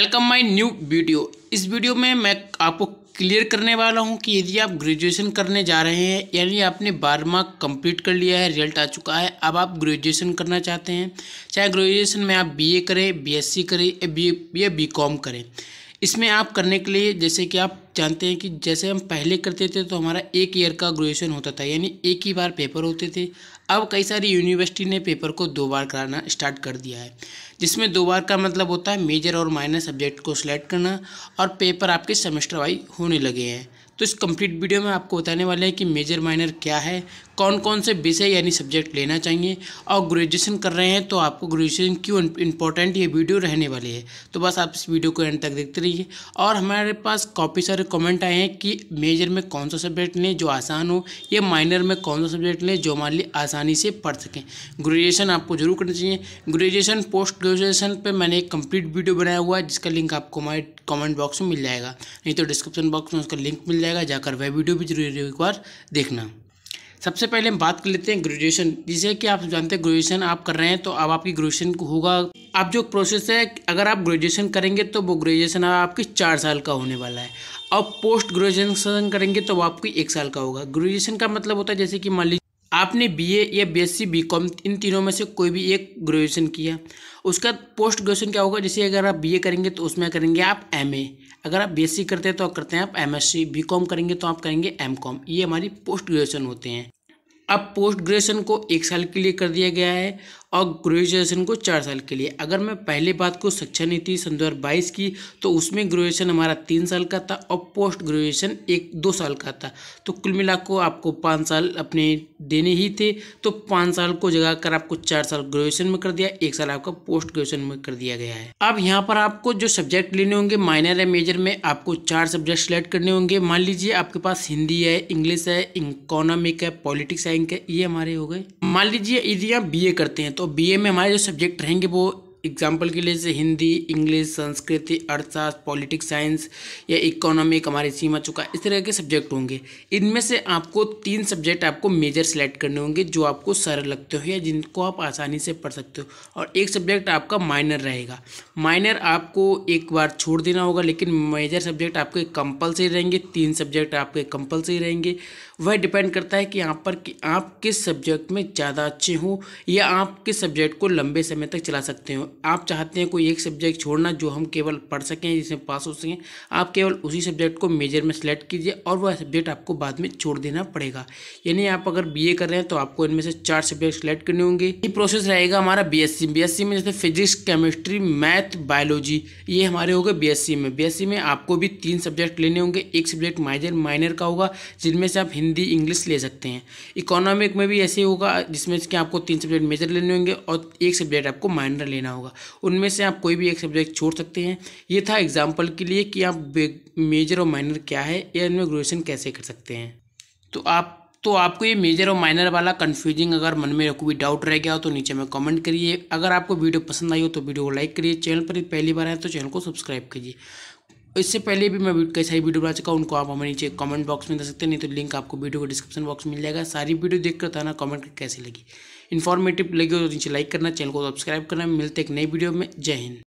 welcome my new video इस वीडियो में मैं आपको क्लियर करने वाला हूं कि यदि आप ग्रेजुएशन करने जा रहे हैं यानी आपने बारहवा कंप्लीट कर लिया है रिजल्ट आ चुका है अब आप ग्रेजुएशन करना चाहते हैं चाहे ग्रेजुएशन में आप बीए करें बीएससी करें या बी या बीकॉम करें इसमें आप करने के लिए जैसे कि आप जानते हैं कि जैसे हम पहले करते थे तो हमारा एक ईयर का ग्रेजुएशन होता था यानी एक ही बार पेपर होते थे अब कई सारी यूनिवर्सिटी ने पेपर को दो बार कराना स्टार्ट कर दिया है जिसमें दो बार का मतलब होता है मेजर और माइनर सब्जेक्ट को सिलेक्ट करना और पेपर आपके सेमेस्टर वाइज होने लगे हैं तो इस कंप्लीट वीडियो में आपको बताने वाले हैं कि मेजर माइनर क्या है कौन कौन से विषय यानी सब्जेक्ट लेना चाहिए और ग्रेजुएशन कर रहे हैं तो आपको ग्रेजुएशन क्यों इंपॉर्टेंट ये वीडियो रहने वाली है तो बस आप इस वीडियो को एंड तक देखते रहिए और हमारे पास काफ़ी सारे कमेंट आए हैं कि मेजर में कौन सा सब्जेक्ट लें जो आसान हो या माइनर में कौन सा सब्जेक्ट लें जो हमारे लिए आसानी से पढ़ सकें ग्रेजुएशन आपको जरूर करना चाहिए ग्रेजुएशन पोस्ट ग्रेजुएशन पर मैंने एक कम्प्लीट वीडियो बनाया हुआ है जिसका लिंक आपको हमारे कॉमेंट बॉक्स में मिल जाएगा नहीं तो डिस्क्रिप्शन बॉक्स में उसका लिंक मिल जाएगा जाकर वह वीडियो भी जरूर एक बार देखना सबसे पहले हम बात कर लेते हैं ग्रेजुएशन जिसे कि आप जानते हैं ग्रेजुएशन आप कर रहे हैं तो अब आपकी ग्रेजुएशन होगा अब जो प्रोसेस है अगर आप ग्रेजुएशन करेंगे तो वो ग्रेजुएशन आपकी चार साल का होने वाला है और पोस्ट ग्रेजुएशन करेंगे तो वो आपकी एक साल का होगा ग्रेजुएशन का मतलब होता है जैसे कि मान लीजिए आपने बी या बी एस इन तीनों में से कोई भी एक ग्रेजुएशन किया उसका पोस्ट ग्रेजुएशन क्या होगा जैसे अगर आप बी करेंगे तो उसमें करेंगे आप एम अगर आप बीएससी करते हैं तो आप करते हैं आप एमएससी बीकॉम करेंगे तो आप करेंगे एमकॉम ये हमारी पोस्ट ग्रेजुएशन होते हैं अब पोस्ट ग्रेजुएशन को एक साल के लिए कर दिया गया है और ग्रेजुएशन को चार साल के लिए अगर मैं पहले बात को शिक्षा नीति सन दो की तो उसमें ग्रेजुएशन हमारा तीन साल का था और पोस्ट ग्रेजुएशन एक दो साल का था तो कुल मिला को आपको पाँच साल अपने देने ही थे तो पाँच साल को जगा कर आपको चार साल ग्रेजुएशन में कर दिया एक साल आपका पोस्ट ग्रेजुएशन में कर दिया गया है अब यहाँ पर आपको जो सब्जेक्ट लेने होंगे माइनर या मेजर में आपको चार सब्जेक्ट सेलेक्ट करने होंगे मान लीजिए आपके पास हिंदी है इंग्लिश है इकोनॉमिक है पॉलिटिक्स साइंस है ये हमारे हो गए मान लीजिए यदि आप बी करते हैं तो तो बीए में हमारे जो सब्जेक्ट रहेंगे वो एग्जाम्पल के लिए जैसे हिंदी इंग्लिश संस्कृति अर्थशास्त्र पॉलिटिक्स साइंस या इकोनॉमिक हमारी सीमा चुका इस तरह के सब्जेक्ट होंगे इनमें से आपको तीन सब्जेक्ट आपको मेजर सेलेक्ट करने होंगे जो आपको सरल लगते हो या जिनको आप आसानी से पढ़ सकते हो और एक सब्जेक्ट आपका माइनर रहेगा माइनर आपको एक बार छोड़ देना होगा लेकिन मेजर सब्जेक्ट आपके कंपलसरी रहेंगे तीन सब्जेक्ट आपके कंपलसरी रहेंगे वह डिपेंड करता है कि यहाँ पर कि आप किस सब्जेक्ट में ज़्यादा अच्छे हों या आप किस सब्जेक्ट को लंबे समय तक चला सकते हो आप चाहते हैं कोई एक सब्जेक्ट छोड़ना जो हम केवल पढ़ सकें जिसमें पास हो सकें आप केवल उसी सब्जेक्ट को मेजर में सेलेक्ट कीजिए और वह सब्जेक्ट आपको बाद में छोड़ देना पड़ेगा यानी आप अगर बी कर रहे हैं तो आपको इनमें से चार सब्जेक्ट सेलेक्ट करने होंगे ये प्रोसेस रहेगा हमारा बी एस में जैसे फिजिक्स केमिस्ट्री मैथ बायोलॉजी ये हमारे हो गए बी में बी में आपको भी तीन सब्जेक्ट लेने होंगे एक सब्जेक्ट माइजर माइनर का होगा जिनमें से आप हिंदी इंग्लिश ले सकते हैं इकोनॉमिक में भी ऐसे होगा जिसमें कि आपको तीन सब्जेक्ट मेजर लेने होंगे और एक सब्जेक्ट आपको माइनर लेना होगा होगा उनमें से आप कोई भी एक सब्जेक्ट छोड़ सकते हैं ये था एग्जाम्पल के लिए कि आप मेजर और माइनर क्या है या इनमें ग्रेजुएशन कैसे कर सकते हैं तो आप तो आपको ये मेजर और माइनर वाला कन्फ्यूजिंग अगर मन में कोई डाउट रह गया हो तो नीचे में कमेंट करिए अगर आपको वीडियो पसंद आई हो तो वीडियो को लाइक करिए चैनल पर पहली बार आए तो चैनल को सब्सक्राइब कीजिए इससे पहले भी मैं कई सारी वीडियो बना चुका हूँ उनको आप हमें नीचे कमेंट बॉक्स में दे सकते हैं नहीं तो लिंक आपको वीडियो को डिस्क्रिप्शन बॉक्स में मिल जाएगा सारी वीडियो देख कर बताना कमेंट कैसी लगी इन्फॉर्मेटिव लगी हो तो नीचे लाइक करना चैनल को सब्सक्राइब करना मिलते एक नई वीडियो में जय हिंद